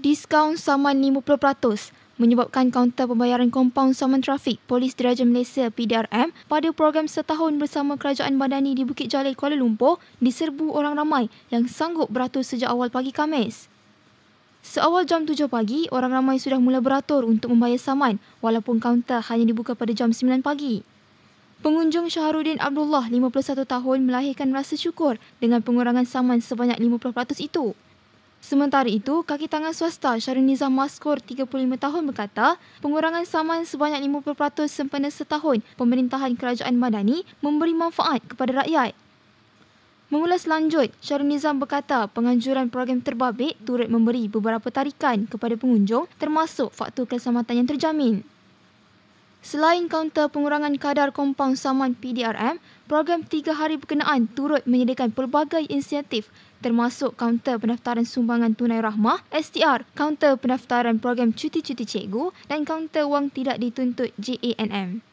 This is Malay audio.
diskaun saman 50% menyebabkan kaunter pembayaran kompaun saman trafik Polis Diraja Malaysia PDRM pada program setahun bersama Kerajaan Madani di Bukit Jalil Kuala Lumpur diserbu orang ramai yang sanggup beratur sejak awal pagi Khamis. Seawal jam 7 pagi, orang ramai sudah mula beratur untuk membayar saman walaupun kaunter hanya dibuka pada jam 9 pagi. Pengunjung Syahrudin Abdullah, 51 tahun, melahirkan rasa syukur dengan pengurangan saman sebanyak 50% itu. Sementara itu, kaki tangan swasta Syarunizam Maskur 35 tahun berkata, pengurangan saman sebanyak 50% sempena setahun pemerintahan kerajaan Madani memberi manfaat kepada rakyat. Mengulas lanjut, Syarunizam berkata penganjuran program terbabit turut memberi beberapa tarikan kepada pengunjung termasuk faktor keselamatan yang terjamin. Selain kaunter pengurangan kadar kompaun saman PDRM, program tiga hari berkenaan turut menyediakan pelbagai inisiatif termasuk kaunter pendaftaran sumbangan tunai rahmah, STR, kaunter pendaftaran program cuti-cuti cikgu dan kaunter wang tidak dituntut JANM.